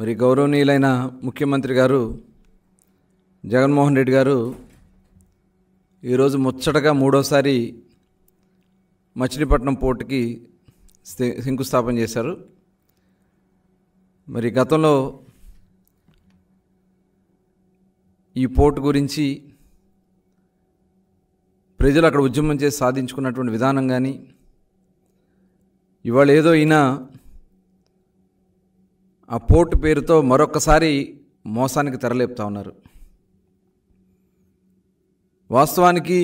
మరి గౌరవనీయులైన ముఖ్యమంత్రి గారు జగన్మోహన్ రెడ్డి గారు ఈరోజు ముచ్చటగా మూడోసారి మచిలీపట్నం పోర్టుకి శంకుస్థాపన చేశారు మరి గతంలో ఈ పోర్టు గురించి ప్రజలు అక్కడ ఉద్యమం చేసి సాధించుకున్నటువంటి విధానం కానీ ఇవాళ ఏదో అయినా ఆ పోర్టు పేరుతో మరొకసారి మోసానికి తెరలేపుతా ఉన్నారు వాస్తవానికి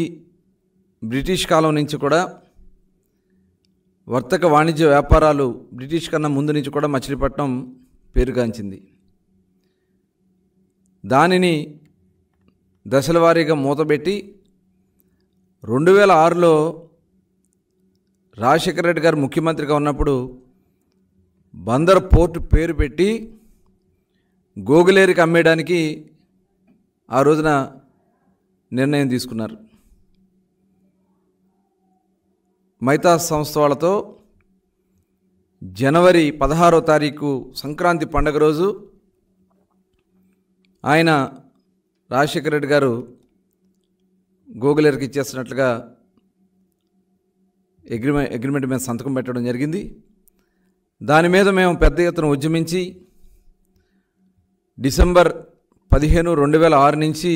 బ్రిటిష్ కాలం నుంచి కూడా వర్తక వాణిజ్య వ్యాపారాలు బ్రిటిష్ కన్నా ముందు నుంచి కూడా మచిలీపట్నం పేరుగాంచింది దానిని దశల వారీగా మూతబెట్టి రెండు వేల ఆరులో రాజశేఖర రెడ్డి గారు ముఖ్యమంత్రిగా ఉన్నప్పుడు బందర్ పోర్ట్ పేరు పెట్టి గోగులేరికి అమ్మేయడానికి ఆ రోజున నిర్ణయం తీసుకున్నారు మైతా సంస్థ వాళ్ళతో జనవరి పదహారో తారీఖు సంక్రాంతి పండగ రోజు ఆయన రాజశేఖర రెడ్డి గారు గోగులేరికి ఇచ్చేస్తున్నట్లుగా అగ్రిమెంట్ అగ్రిమెంట్ మీద సంతకం పెట్టడం జరిగింది దాని మీద మేము పెద్ద ఎత్తున ఉద్యమించి డిసెంబర్ పదిహేను రెండు వేల ఆరు నుంచి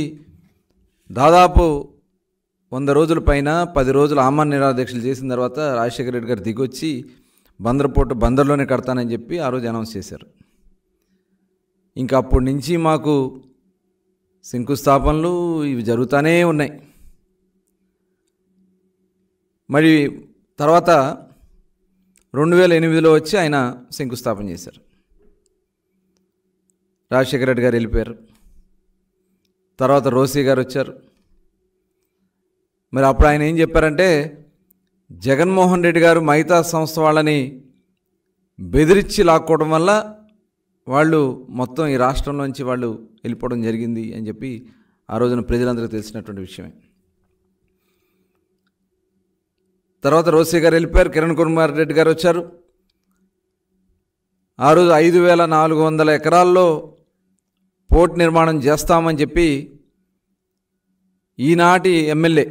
దాదాపు వంద రోజుల పైన పది రోజులు ఆమరణ నిరాదీక్షలు చేసిన తర్వాత రాజశేఖర రెడ్డి గారు దిగొచ్చి బందర్పోటు బందర్లోనే కడతానని చెప్పి ఆ రోజు అనౌన్స్ చేశారు ఇంకా అప్పటి నుంచి మాకు శంకుస్థాపనలు ఇవి జరుగుతూనే ఉన్నాయి మరి తర్వాత రెండు వేల ఎనిమిదిలో వచ్చి ఆయన శంకుస్థాపన చేశారు రాజశేఖర రెడ్డి గారు వెళ్ళిపోయారు తర్వాత రోసి గారు వచ్చారు మరి అప్పుడు ఆయన ఏం చెప్పారంటే జగన్మోహన్ రెడ్డి గారు మహితా సంస్థ వాళ్ళని బెదిరించి లాక్కోవడం వల్ల వాళ్ళు మొత్తం ఈ రాష్ట్రంలోంచి వాళ్ళు వెళ్ళిపోవడం జరిగింది అని చెప్పి ఆ రోజున ప్రజలందరికీ తెలిసినటువంటి విషయమే తర్వాత రోసీ గారు వెళ్ళిపోయారు కిరణ్ కుమార్ రెడ్డి గారు వచ్చారు ఆ రోజు ఐదు వేల నాలుగు వందల ఎకరాల్లో పోర్ట్ నిర్మాణం చేస్తామని చెప్పి ఈనాటి ఎమ్మెల్యే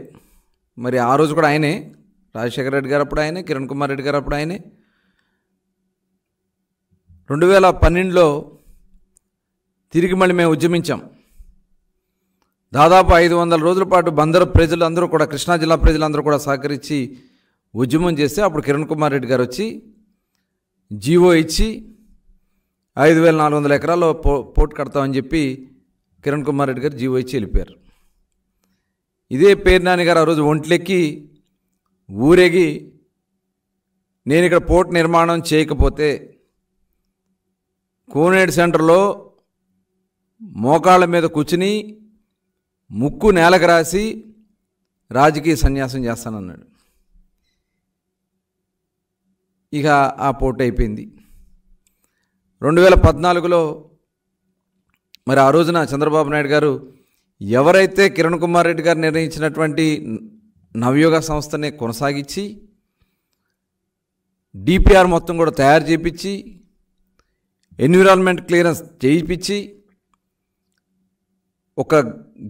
మరి ఆ రోజు కూడా ఆయనే రాజశేఖర రెడ్డి గారు అప్పుడు ఆయనే కిరణ్ కుమార్ రెడ్డి గారు అప్పుడు ఆయనే రెండు వేల పన్నెండులో తిరిగి మళ్ళీ మేము ఉద్యమించాం దాదాపు ఐదు వందల రోజుల పాటు బందరు ప్రజలందరూ కూడా కృష్ణా జిల్లా ప్రజలందరూ కూడా సహకరించి ఉద్యమం చేస్తే అప్పుడు కిరణ్ కుమార్ రెడ్డి గారు వచ్చి జీవో ఇచ్చి ఐదు వేల నాలుగు వందల ఎకరాల్లో పో పోర్ట్ కడతామని చెప్పి కిరణ్ కుమార్ రెడ్డి గారు జీవో ఇచ్చి వెళ్ళిపోయారు ఇదే పేరు గారు ఆ రోజు ఒంట్లెక్కి ఊరేగి నేను ఇక్కడ పోర్ట్ నిర్మాణం చేయకపోతే కోనేడు సెంటర్లో మోకాళ్ళ మీద కూర్చుని ముక్కు నేలకు రాసి రాజకీయ సన్యాసం చేస్తానన్నాడు ఇక ఆ పోటీ అయిపోయింది రెండు వేల పద్నాలుగులో మరి ఆ రోజున చంద్రబాబు నాయుడు గారు ఎవరైతే కిరణ్ కుమార్ రెడ్డి గారు నిర్ణయించినటువంటి నవయోగ సంస్థని కొనసాగించి డిపిఆర్ మొత్తం కూడా తయారు చేయించి ఎన్విరాన్మెంట్ క్లియరెన్స్ చేయించి ఒక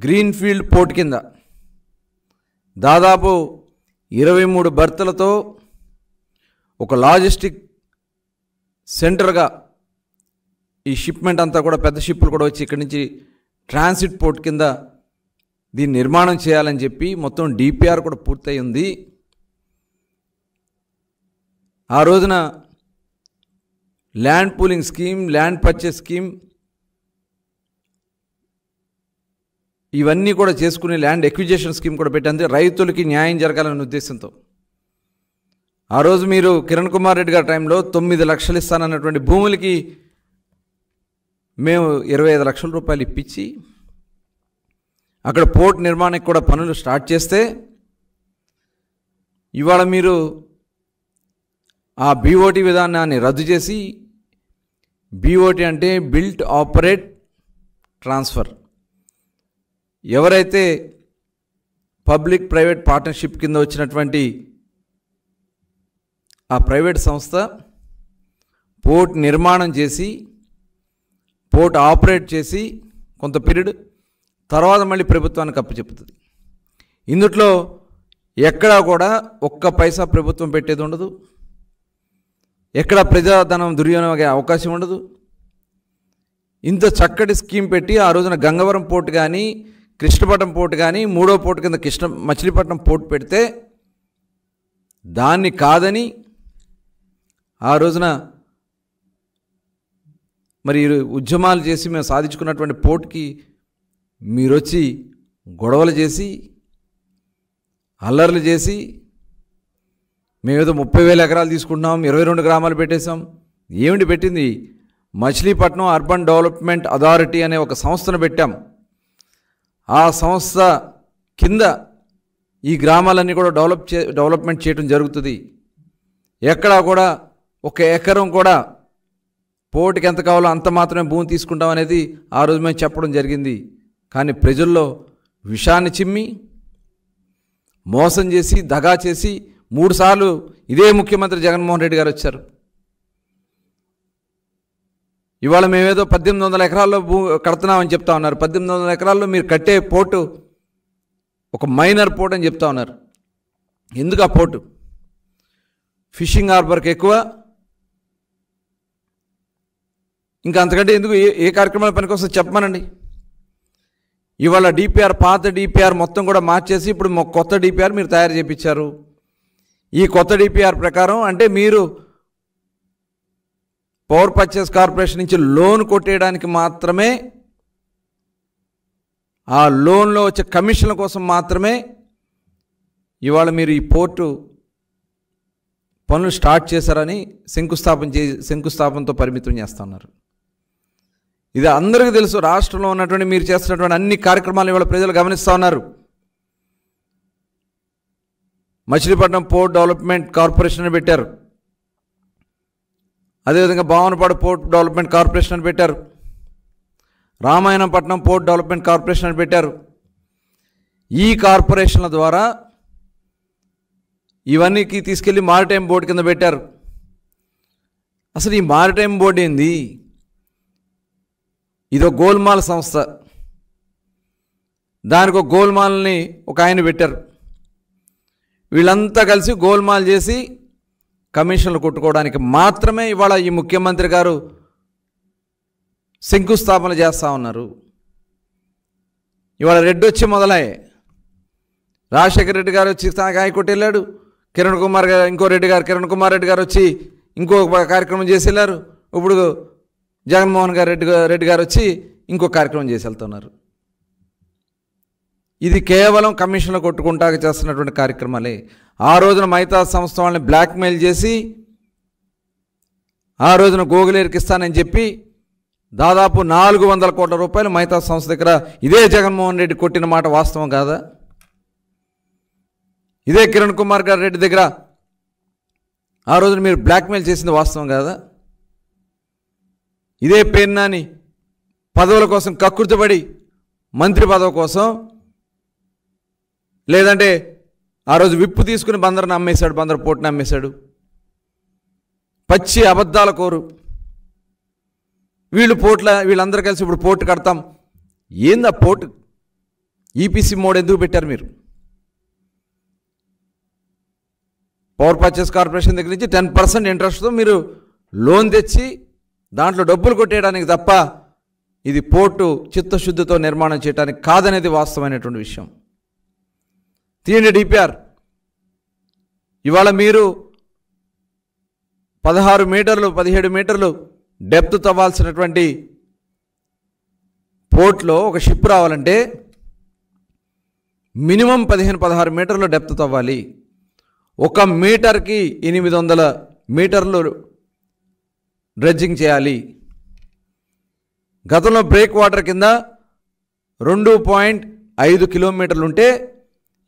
గ్రీన్ ఫీల్డ్ పోర్ట్ కింద దాదాపు ఇరవై మూడు భర్తలతో ఒక లాజిస్టిక్ సెంటర్గా ఈ షిప్మెంట్ అంతా కూడా పెద్ద షిప్పులు కూడా వచ్చి ఇక్కడి నుంచి ట్రాన్సిట్ పోర్ట్ కింద దీన్ని నిర్మాణం చేయాలని చెప్పి మొత్తం డిపిఆర్ కూడా పూర్తయి ఉంది ఆ రోజున land pooling scheme land purchase scheme ఇవన్నీ కూడా చేసుకునే ల్యాండ్ ఎక్విజేషన్ స్కీమ్ కూడా పెట్టింది రైతులకి న్యాయం జరగాలనే ఉద్దేశంతో ఆ రోజు మీరు కిరణ్ కుమార్ రెడ్డి గారి టైంలో తొమ్మిది లక్షలు ఇస్తానన్నటువంటి భూములకి మేము ఇరవై ఐదు లక్షల రూపాయలు ఇప్పించి అక్కడ పోర్ట్ నిర్మాణానికి కూడా పనులు స్టార్ట్ చేస్తే ఇవాళ మీరు ఆ బీఓటీ విధానాన్ని రద్దు చేసి బీఓటీ అంటే బిల్ట్ ఆపరేట్ ట్రాన్స్ఫర్ ఎవరైతే పబ్లిక్ ప్రైవేట్ పార్ట్నర్షిప్ కింద వచ్చినటువంటి ఆ ప్రైవేట్ సంస్థ పోర్ట్ నిర్మాణం చేసి పోర్ట్ ఆపరేట్ చేసి కొంత పీరియడ్ తర్వాత మళ్ళీ ప్రభుత్వానికి చెప్తుంది ఇందుట్లో ఎక్కడా కూడా ఒక్క పైసా ప్రభుత్వం పెట్టేది ఉండదు ఎక్కడ ప్రజాధనం దుర్వినియోగ అవకాశం ఉండదు ఇంత చక్కటి స్కీమ్ పెట్టి ఆ రోజున గంగవరం పోర్టు కానీ కృష్ణపట్నం పోర్టు కానీ మూడో పోర్టు కింద కృష్ణ మచిలీపట్నం పోర్టు పెడితే దాన్ని కాదని ఆ రోజున మరి ఉద్యమాలు చేసి మేము సాధించుకున్నటువంటి పోటుకి మీరొచ్చి గొడవలు చేసి అల్లర్లు చేసి మేమేదో ముప్పై వేల ఎకరాలు తీసుకుంటున్నాం ఇరవై రెండు గ్రామాలు పెట్టేశాం ఏమిటి పెట్టింది మచిలీపట్నం అర్బన్ డెవలప్మెంట్ అథారిటీ అనే ఒక సంస్థను పెట్టాం ఆ సంస్థ కింద ఈ గ్రామాలన్నీ కూడా డెవలప్ చే డెవలప్మెంట్ చేయడం జరుగుతుంది ఎక్కడా కూడా ఒక ఎకరం కూడా పోటుకి ఎంత కావాలో అంత మాత్రమే భూమి తీసుకుంటాం అనేది ఆ రోజు మేము చెప్పడం జరిగింది కానీ ప్రజల్లో విషాన్ని చిమ్మి మోసం చేసి దగా చేసి మూడుసార్లు ఇదే ముఖ్యమంత్రి జగన్మోహన్ రెడ్డి గారు వచ్చారు ఇవాళ మేమేదో పద్దెనిమిది వందల ఎకరాల్లో భూ కడుతున్నామని చెప్తా ఉన్నారు పద్దెనిమిది వందల ఎకరాల్లో మీరు కట్టే పోటు ఒక మైనర్ పోర్ట్ అని చెప్తా ఉన్నారు ఎందుకు ఆ పోర్టు ఫిషింగ్ హార్బర్కి ఎక్కువ ఇంకా అంతకంటే ఎందుకు ఏ ఏ కార్యక్రమాల పనికొస్తుందో చెప్పమనండి ఇవాళ డిపిఆర్ పాత డిపిఆర్ మొత్తం కూడా మార్చేసి ఇప్పుడు కొత్త డిపిఆర్ మీరు తయారు చేయించారు ఈ కొత్త డిపిఆర్ ప్రకారం అంటే మీరు పవర్ పర్చేస్ కార్పొరేషన్ నుంచి లోన్ కొట్టేయడానికి మాత్రమే ఆ లోన్లో వచ్చే కమిషన్ల కోసం మాత్రమే ఇవాళ మీరు ఈ పోర్టు పనులు స్టార్ట్ చేశారని శంకుస్థాపన చే శంకుస్థాపనతో పరిమితం చేస్తున్నారు ఇది అందరికీ తెలుసు రాష్ట్రంలో ఉన్నటువంటి మీరు చేస్తున్నటువంటి అన్ని కార్యక్రమాలు ఇవాళ ప్రజలు గమనిస్తూ ఉన్నారు మచిలీపట్నం పోర్ట్ డెవలప్మెంట్ కార్పొరేషన్ అని పెట్టారు అదేవిధంగా భావనపాడు పోర్ట్ డెవలప్మెంట్ కార్పొరేషన్ అని పెట్టారు రామాయణపట్నం పోర్ట్ డెవలప్మెంట్ కార్పొరేషన్ అని పెట్టారు ఈ కార్పొరేషన్ల ద్వారా ఇవన్నీకి తీసుకెళ్ళి మారిటైమ్ బోర్డు కింద పెట్టారు అసలు ఈ మారిటైమ్ బోర్డు ఏంది ఇదో గోల్మాల్ సంస్థ దానికి ఒక గోల్మాల్ని ఒక ఆయన పెట్టారు వీళ్ళంతా కలిసి గోల్మాల్ చేసి కమిషన్లు కొట్టుకోవడానికి మాత్రమే ఇవాళ ఈ ముఖ్యమంత్రి గారు శంకుస్థాపన చేస్తూ ఉన్నారు ఇవాళ రెడ్డి వచ్చి మొదలయ్యే రాజశేఖర రెడ్డి గారు వచ్చి గాయకొట్టి వెళ్ళాడు కిరణ్ కుమార్ గారు ఇంకో రెడ్డి గారు కిరణ్ కుమార్ రెడ్డి గారు వచ్చి ఇంకో కార్యక్రమం చేసి వెళ్ళారు ఇప్పుడు జగన్మోహన్ గారు రెడ్డి రెడ్డి గారు వచ్చి ఇంకో కార్యక్రమం చేసి వెళ్తున్నారు ఇది కేవలం కమిషన్లు కొట్టుకుంటా చేస్తున్నటువంటి కార్యక్రమాలే ఆ రోజున మైతా సంస్థ వాళ్ళని బ్లాక్మెయిల్ చేసి ఆ రోజున గోగులేరికి ఇస్తానని చెప్పి దాదాపు నాలుగు వందల కోట్ల రూపాయలు మైతా సంస్థ దగ్గర ఇదే జగన్మోహన్ రెడ్డి కొట్టిన మాట వాస్తవం కాదా ఇదే కిరణ్ కుమార్ గారి రెడ్డి దగ్గర ఆ రోజున మీరు బ్లాక్మెయిల్ చేసింది వాస్తవం కాదా ఇదే పేర్నాని పదవుల కోసం కక్కుర్తబడి మంత్రి పదవి కోసం లేదంటే ఆ రోజు విప్పు తీసుకుని బందరను అమ్మేశాడు బందరు పోటీని అమ్మేశాడు పచ్చి అబద్ధాల కోరు వీళ్ళు పోట్ల వీళ్ళందరూ కలిసి ఇప్పుడు పోర్టు కడతాం ఏంది ఆ పోర్టు ఈపీసీ e మోడ్ ఎందుకు పెట్టారు మీరు పవర్ పర్చేస్ కార్పొరేషన్ దగ్గర నుంచి టెన్ పర్సెంట్ ఇంట్రెస్ట్తో మీరు లోన్ తెచ్చి దాంట్లో డబ్బులు కొట్టేయడానికి తప్ప ఇది పోర్టు చిత్తశుద్ధితో నిర్మాణం చేయడానికి కాదనేది వాస్తవమైనటువంటి విషయం తీయండి డిపిఆర్ e ఇవాళ మీరు పదహారు మీటర్లు పదిహేడు మీటర్లు డెప్త్ తవ్వాల్సినటువంటి పోర్ట్లో ఒక షిప్ రావాలంటే మినిమం పదిహేను పదహారు మీటర్లు డెప్త్ తవ్వాలి ఒక మీటర్కి ఎనిమిది వందల మీటర్లు డ్రెడ్జింగ్ చేయాలి గతంలో బ్రేక్ వాటర్ కింద రెండు పాయింట్ ఐదు కిలోమీటర్లు ఉంటే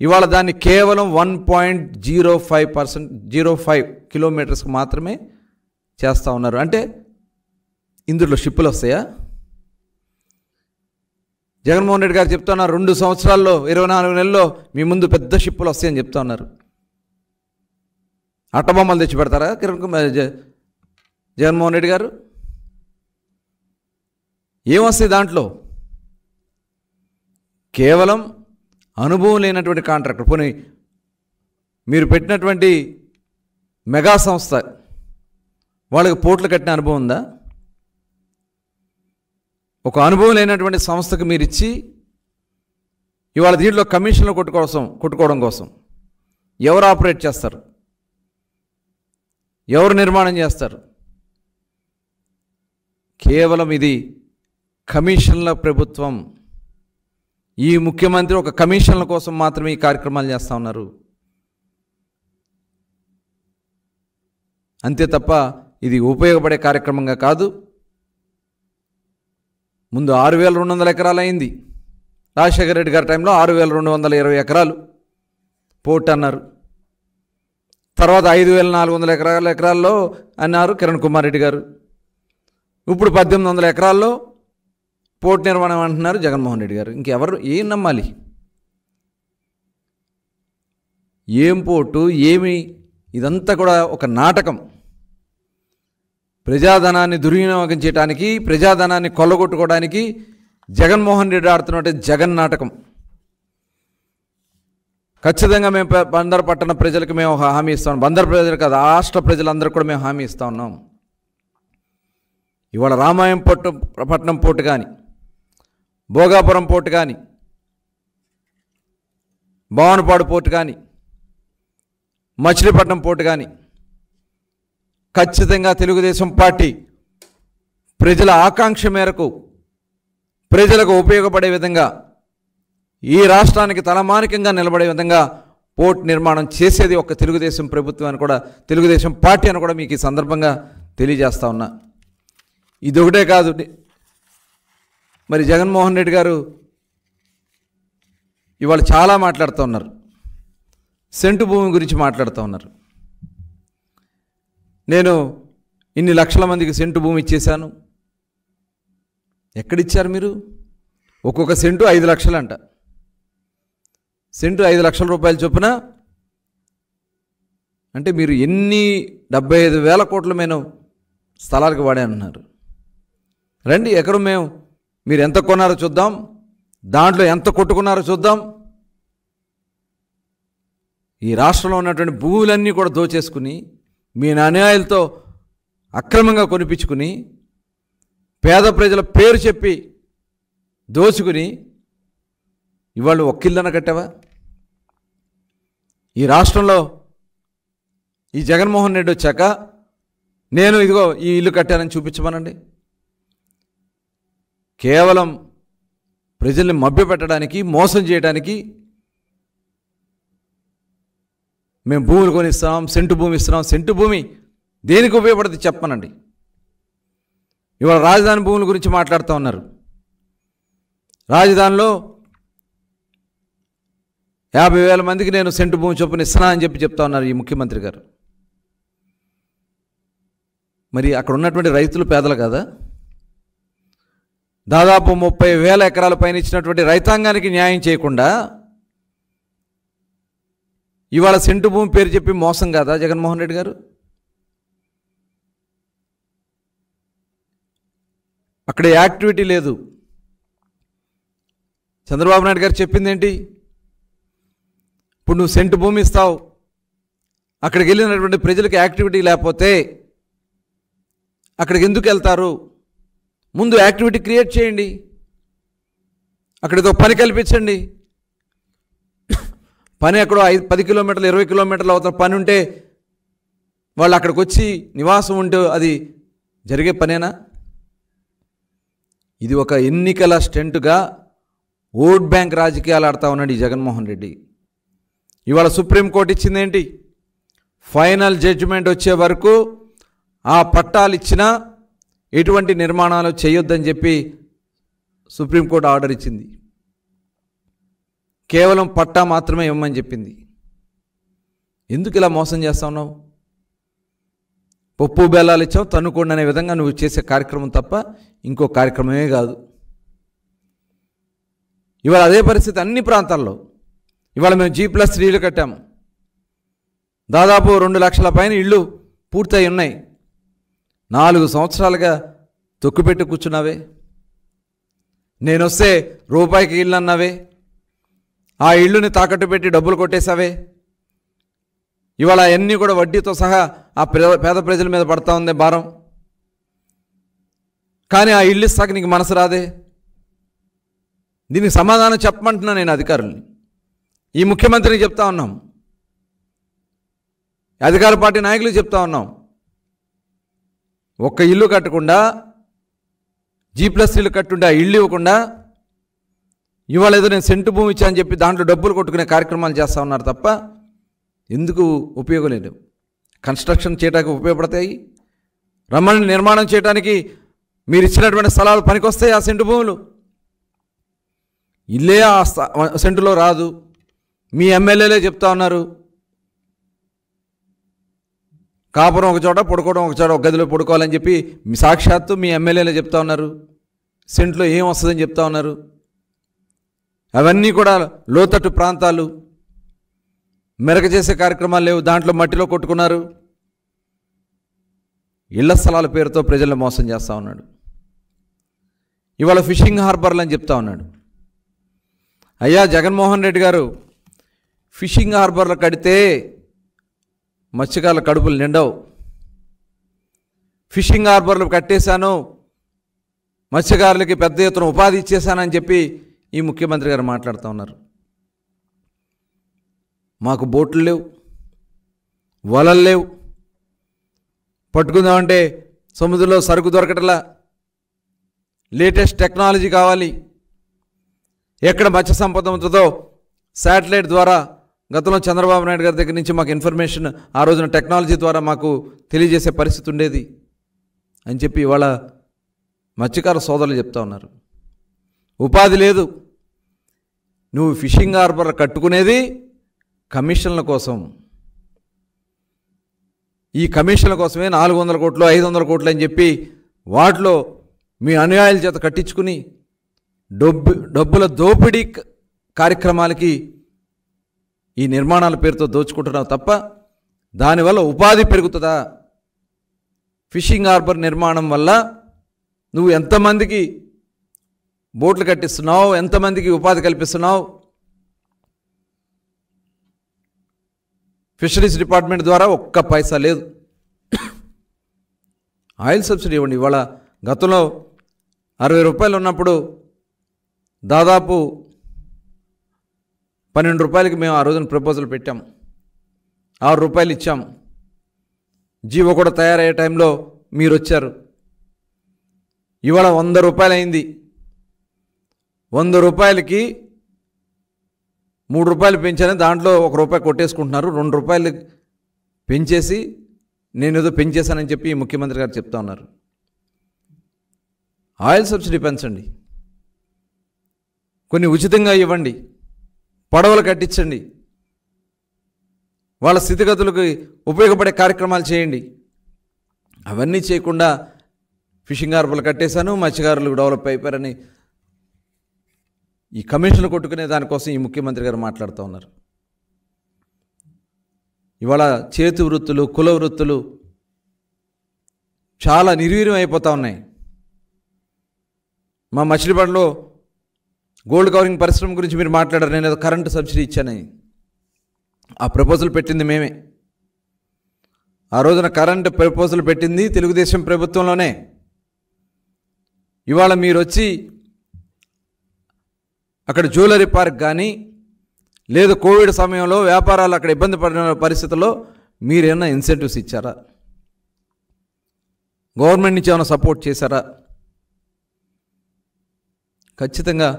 ఇవాళ దాన్ని కేవలం one point zero five percent zero five కిలోమీటర్స్కి మాత్రమే చేస్తూ ఉన్నారు అంటే ఇందులో షిప్పులు వస్తాయా జగన్మోహన్ రెడ్డి గారు చెప్తున్నారు రెండు సంవత్సరాల్లో ఇరవై నాలుగు నెలల్లో మీ ముందు పెద్ద షిప్పులు వస్తాయని చెప్తా ఉన్నారు అట్టబొమ్మలు తెచ్చి పెడతారా జగన్మోహన్ రెడ్డి గారు ఏమొస్తాయి దాంట్లో కేవలం అనుభవం లేనటువంటి కాంట్రాక్టర్ పోనీ మీరు పెట్టినటువంటి మెగా సంస్థ వాళ్ళకి పోట్లు కట్టిన అనుభవం ఉందా ఒక అనుభవం లేనటువంటి సంస్థకు మీరు ఇచ్చి ఇవాళ దీంట్లో కమిషన్లు కొట్టుకోసం కొట్టుకోవడం కోసం ఎవరు ఆపరేట్ చేస్తారు ఎవరు నిర్మాణం చేస్తారు కేవలం ఇది కమిషన్ల ప్రభుత్వం ఈ ముఖ్యమంత్రి ఒక కమిషన్ల కోసం మాత్రమే ఈ కార్యక్రమాలు చేస్తూ ఉన్నారు అంతే తప్ప ఇది ఉపయోగపడే కార్యక్రమంగా కాదు ముందు ఆరు వేల రెండు వందల ఎకరాలు అయింది రాజశేఖర రెడ్డి గారి టైంలో ఆరు వేల రెండు వందల ఇరవై ఎకరాలు పోర్ట్ అన్నారు తర్వాత ఐదు వేల నాలుగు వందల ఎకరాల ఎకరాల్లో అన్నారు కిరణ్ కుమార్ రెడ్డి గారు ఇప్పుడు పద్దెనిమిది వందల ఎకరాల్లో పోర్ట్ నిర్మాణం అంటున్నారు జగన్మోహన్ రెడ్డి గారు ఇంకెవరు ఏం నమ్మాలి ఏం పోటు ఏమి ఇదంతా కూడా ఒక నాటకం ప్రజాధనాన్ని దుర్వినియోగం చేయడానికి ప్రజాధనాన్ని కొల్లగొట్టుకోవడానికి జగన్మోహన్ రెడ్డి ఆడుతున్నట్టే జగన్ నాటకం ఖచ్చితంగా మేము బందర్ పట్టణ ప్రజలకు మేము ఒక హామీ ఇస్తాం బందర్ ప్రజలు కాదు రాష్ట్ర ప్రజలందరూ కూడా మేము హామీ ఇస్తా ఉన్నాం ఇవాళ రామాయం పట్టు పట్నం పోటు కానీ భోగాపురం పోటు కానీ భవనపాడు పోర్టు కానీ మచిలీపట్నం పోర్టు కానీ ఖచ్చితంగా తెలుగుదేశం పార్టీ ప్రజల ఆకాంక్ష మేరకు ప్రజలకు ఉపయోగపడే విధంగా ఈ రాష్ట్రానికి తలమానికంగా నిలబడే విధంగా పోర్ట్ నిర్మాణం చేసేది ఒక తెలుగుదేశం ప్రభుత్వం అని కూడా తెలుగుదేశం పార్టీ అని కూడా మీకు ఈ సందర్భంగా తెలియజేస్తా ఉన్నా ఇది ఒకటే కాదు మరి జగన్మోహన్ రెడ్డి గారు ఇవాళ చాలా మాట్లాడుతూ ఉన్నారు సెంటు భూమి గురించి మాట్లాడుతూ ఉన్నారు నేను ఇన్ని లక్షల మందికి సెంటు భూమి ఇచ్చేశాను ఎక్కడిచ్చారు మీరు ఒక్కొక్క సెంటు ఐదు లక్షలంట సెంటు ఐదు లక్షల రూపాయలు చొప్పున అంటే మీరు ఎన్ని డెబ్బై ఐదు వేల కోట్ల నేను స్థలాలకు వాడానన్నారు రండి ఎక్కడ మేము మీరు ఎంత కొన్నారో చూద్దాం దాంట్లో ఎంత కొట్టుకున్నారో చూద్దాం ఈ రాష్ట్రంలో ఉన్నటువంటి భూములన్నీ కూడా దోచేసుకుని మీ నాణ్యాయులతో అక్రమంగా కొనిపించుకుని పేద ప్రజల పేరు చెప్పి దోచుకుని ఇవాళ ఒక్కిల్లన కట్టావా ఈ రాష్ట్రంలో ఈ జగన్మోహన్ రెడ్డి వచ్చాక నేను ఇదిగో ఈ ఇల్లు కట్టానని చూపించమనండి కేవలం ప్రజల్ని మభ్యపెట్టడానికి మోసం చేయడానికి మేము భూములు కొనిస్తాం సెంటు భూమి ఇస్తున్నాం సెంటు భూమి దేనికి ఉపయోగపడుతుంది చెప్పనండి ఇవాళ రాజధాని భూముల గురించి మాట్లాడుతూ ఉన్నారు రాజధానిలో యాభై వేల మందికి నేను సెంటు భూమి చొప్పున ఇస్తున్నా అని చెప్పి చెప్తా ఉన్నారు ఈ ముఖ్యమంత్రి గారు మరి అక్కడ ఉన్నటువంటి రైతులు పేదలు కదా దాదాపు ముప్పై వేల ఎకరాల పైన ఇచ్చినటువంటి రైతాంగానికి న్యాయం చేయకుండా ఇవాళ సెంటు భూమి పేరు చెప్పి మోసం కాదా జగన్మోహన్ రెడ్డి గారు అక్కడ యాక్టివిటీ లేదు చంద్రబాబు నాయుడు గారు చెప్పింది ఏంటి ఇప్పుడు నువ్వు సెంటు భూమి ఇస్తావు అక్కడికి వెళ్ళినటువంటి ప్రజలకు యాక్టివిటీ లేకపోతే అక్కడికి ఎందుకు వెళ్తారు ముందు యాక్టివిటీ క్రియేట్ చేయండి అక్కడితో పని కల్పించండి పని అక్కడ ఐదు పది కిలోమీటర్లు ఇరవై కిలోమీటర్లు అవుతున్న పని ఉంటే వాళ్ళు అక్కడికి వచ్చి నివాసం ఉంటే అది జరిగే పనేనా ఇది ఒక ఎన్నికల స్టెంట్గా ఓట్ బ్యాంక్ రాజకీయాలు ఆడుతూ ఉన్నాడు ఈ జగన్మోహన్ రెడ్డి ఇవాళ సుప్రీంకోర్టు ఇచ్చిందేంటి ఫైనల్ జడ్జిమెంట్ వచ్చే వరకు ఆ పట్టాలు ఇచ్చినా ఎటువంటి నిర్మాణాలు చేయొద్దని చెప్పి సుప్రీంకోర్టు ఆర్డర్ ఇచ్చింది కేవలం పట్టా మాత్రమే ఇవ్వమని చెప్పింది ఎందుకు ఇలా మోసం చేస్తా ఉన్నావు పప్పు బెల్లాలు ఇచ్చావు తన్నుకోండి అనే విధంగా నువ్వు చేసే కార్యక్రమం తప్ప ఇంకో కార్యక్రమమే కాదు ఇవాళ అదే పరిస్థితి అన్ని ప్రాంతాల్లో ఇవాళ మేము జీ ప్లస్ త్రీలు కట్టాము దాదాపు రెండు లక్షల పైన ఇళ్ళు పూర్తయి ఉన్నాయి నాలుగు సంవత్సరాలుగా తొక్కుపెట్టి కూర్చున్నావే నేనొస్తే రూపాయికి ఇల్లు అన్నావే ఆ ఇళ్ళుని తాకట్టు పెట్టి డబ్బులు కొట్టేశావే ఇవాళ అన్నీ కూడా వడ్డీతో సహా ఆ పేద ప్రజల మీద పడతా ఉంది భారం కానీ ఆ ఇల్లు ఇస్తాక నీకు మనసు రాదే దీనికి సమాధానం చెప్పమంటున్నా నేను అధికారుల్ని ఈ ముఖ్యమంత్రికి చెప్తా ఉన్నాం అధికార పార్టీ నాయకులకు చెప్తా ఉన్నాం ఒక్క ఇల్లు కట్టకుండా జీ ప్లస్ ఇల్లు కట్టుండే ఆ ఇల్లు ఇవ్వకుండా ఇవాళ ఏదో నేను సెంటు భూమి ఇచ్చా అని చెప్పి దాంట్లో డబ్బులు కొట్టుకునే కార్యక్రమాలు చేస్తూ ఉన్నారు తప్ప ఎందుకు ఉపయోగం లేదు కన్స్ట్రక్షన్ చేయడానికి ఉపయోగపడతాయి రమ్మని నిర్మాణం చేయడానికి మీరు ఇచ్చినటువంటి స్థలాలు పనికొస్తాయి ఆ సెంటు భూములు ఇల్లే ఆ సెంటులో రాదు మీ ఎమ్మెల్యేలే చెప్తా ఉన్నారు కాపురం ఒక చోట పడుకోవడం ఒక చోట ఒక గదిలో పడుకోవాలని చెప్పి సాక్షాత్తు మీ ఎమ్మెల్యేలు చెప్తా ఉన్నారు సెంట్లో ఏం వస్తుందని చెప్తా ఉన్నారు అవన్నీ కూడా లోతట్టు ప్రాంతాలు మెరక చేసే కార్యక్రమాలు లేవు దాంట్లో మట్టిలో కొట్టుకున్నారు ఇళ్ల స్థలాల పేరుతో ప్రజలను మోసం చేస్తూ ఉన్నాడు ఇవాళ ఫిషింగ్ హార్బర్లు అని చెప్తా ఉన్నాడు అయ్యా జగన్మోహన్ రెడ్డి గారు ఫిషింగ్ హార్బర్లు కడితే మత్స్యకారుల కడుపులు నిండవు ఫిషింగ్ హార్బర్లు కట్టేశాను మత్స్యకారులకి పెద్ద ఎత్తున ఉపాధి ఇచ్చేశానని చెప్పి ఈ ముఖ్యమంత్రి గారు మాట్లాడుతూ ఉన్నారు మాకు బోట్లు లేవు వలలు లేవు పట్టుకుందామంటే సముద్రంలో సరుకు దొరకటలా లేటెస్ట్ టెక్నాలజీ కావాలి ఎక్కడ మత్స్య సంపద ఉంటుందో శాటిలైట్ ద్వారా గతంలో చంద్రబాబు నాయుడు గారి దగ్గర నుంచి మాకు ఇన్ఫర్మేషన్ ఆ రోజున టెక్నాలజీ ద్వారా మాకు తెలియజేసే పరిస్థితి ఉండేది అని చెప్పి ఇవాళ మత్స్యకార సోదరులు చెప్తా ఉన్నారు ఉపాధి లేదు నువ్వు ఫిషింగ్ హార్బర్ కట్టుకునేది కమిషన్ల కోసం ఈ కమిషన్ల కోసమే నాలుగు వందల కోట్లు ఐదు వందల కోట్లు అని చెప్పి వాటిలో మీ అనుయాయుల చేత కట్టించుకుని డబ్బు డబ్బుల దోపిడీ కార్యక్రమాలకి ఈ నిర్మాణాల పేరుతో దోచుకుంటున్నావు తప్ప దానివల్ల ఉపాధి పెరుగుతుందా ఫిషింగ్ హార్బర్ నిర్మాణం వల్ల నువ్వు ఎంతమందికి బోట్లు కట్టిస్తున్నావు ఎంతమందికి ఉపాధి కల్పిస్తున్నావు ఫిషరీస్ డిపార్ట్మెంట్ ద్వారా ఒక్క పైసా లేదు ఆయిల్ సబ్సిడీ ఇవ్వండి ఇవాళ గతంలో అరవై రూపాయలు ఉన్నప్పుడు దాదాపు పన్నెండు రూపాయలకి మేము ఆ రోజున ప్రపోజల్ పెట్టాం ఆరు రూపాయలు ఇచ్చాం జీవో కూడా తయారయ్యే టైంలో మీరు వచ్చారు ఇవాళ వంద రూపాయలు అయింది వంద రూపాయలకి మూడు రూపాయలు పెంచాను దాంట్లో ఒక రూపాయి కొట్టేసుకుంటున్నారు రెండు రూపాయలు పెంచేసి నేను ఏదో పెంచేశానని చెప్పి ముఖ్యమంత్రి గారు చెప్తా ఉన్నారు ఆయిల్ సబ్సిడీ పెంచండి కొన్ని ఉచితంగా ఇవ్వండి పడవలు కట్టించండి వాళ్ళ స్థితిగతులకు ఉపయోగపడే కార్యక్రమాలు చేయండి అవన్నీ చేయకుండా ఫిషింగ్ హార్బర్లు కట్టేశాను మత్స్యకారులు డెవలప్ అయిపోయారని ఈ కమిషన్లు కొట్టుకునే దానికోసం ఈ ముఖ్యమంత్రి గారు మాట్లాడుతూ ఉన్నారు ఇవాళ చేతి వృత్తులు కుల వృత్తులు చాలా నిర్వీర్యం అయిపోతూ ఉన్నాయి మా మచిలీపట్నలో గోల్డ్ కవరింగ్ పరిశ్రమ గురించి మీరు మాట్లాడారు నేను ఏదో కరెంటు సబ్సిడీ ఇచ్చానని ఆ ప్రపోజల్ పెట్టింది మేమే ఆ రోజున కరెంటు ప్రపోజల్ పెట్టింది తెలుగుదేశం ప్రభుత్వంలోనే ఇవాళ మీరు వచ్చి అక్కడ జ్యువెలరీ పార్క్ కానీ లేదు కోవిడ్ సమయంలో వ్యాపారాలు అక్కడ ఇబ్బంది పడిన పరిస్థితుల్లో మీరేమైనా ఇన్సెంటివ్స్ ఇచ్చారా గవర్నమెంట్ నుంచి ఏమైనా సపోర్ట్ చేశారా ఖచ్చితంగా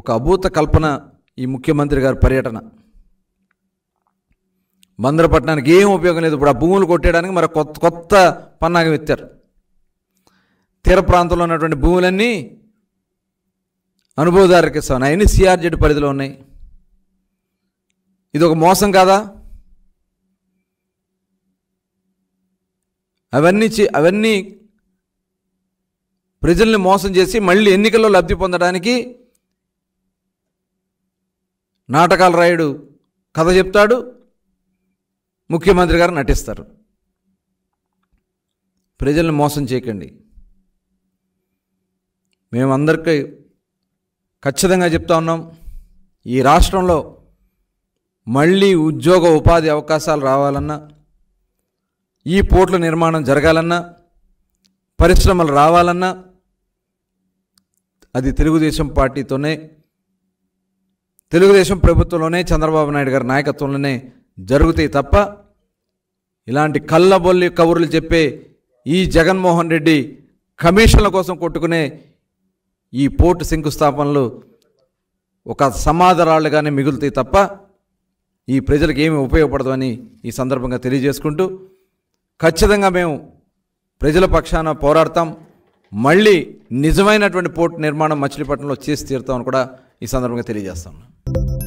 ఒక అభూత కల్పన ఈ ముఖ్యమంత్రి గారి పర్యటన మందరపట్నానికి ఏం ఉపయోగం లేదు ఇప్పుడు ఆ భూములు కొట్టేయడానికి మరి కొత్త కొత్త పన్నాగం ఎత్తారు తీర ప్రాంతంలో ఉన్నటువంటి భూములన్నీ అనుభవదారికి ఇస్తాను అన్ని సిఆర్జెడ్ పరిధిలో ఉన్నాయి ఇది ఒక మోసం కాదా అవన్నీ అవన్నీ ప్రజల్ని మోసం చేసి మళ్ళీ ఎన్నికల్లో లబ్ధి పొందడానికి నాటకాలు రాయుడు కథ చెప్తాడు ముఖ్యమంత్రి గారు నటిస్తారు ప్రజల్ని మోసం చేయకండి మేమందరికీ ఖచ్చితంగా చెప్తా ఉన్నాం ఈ రాష్ట్రంలో మళ్ళీ ఉద్యోగ ఉపాధి అవకాశాలు రావాలన్నా ఈ పోట్ల నిర్మాణం జరగాలన్నా పరిశ్రమలు రావాలన్నా అది తెలుగుదేశం పార్టీతోనే తెలుగుదేశం ప్రభుత్వంలోనే చంద్రబాబు నాయుడు గారి నాయకత్వంలోనే జరుగుతాయి తప్ప ఇలాంటి కళ్ళబొల్లి కబుర్లు చెప్పే ఈ జగన్మోహన్ రెడ్డి కమిషన్ల కోసం కొట్టుకునే ఈ పోర్టు శంకుస్థాపనలు ఒక సమాధరాళ్ళుగానే మిగులుతాయి తప్ప ఈ ప్రజలకు ఏమి ఉపయోగపడదు అని ఈ సందర్భంగా తెలియజేసుకుంటూ ఖచ్చితంగా మేము ప్రజల పక్షాన పోరాడతాం మళ్ళీ నిజమైనటువంటి పోర్టు నిర్మాణం మచిలీపట్నంలో చేసి తీరుతామని కూడా ఈ సందర్భంగా తెలియజేస్తాను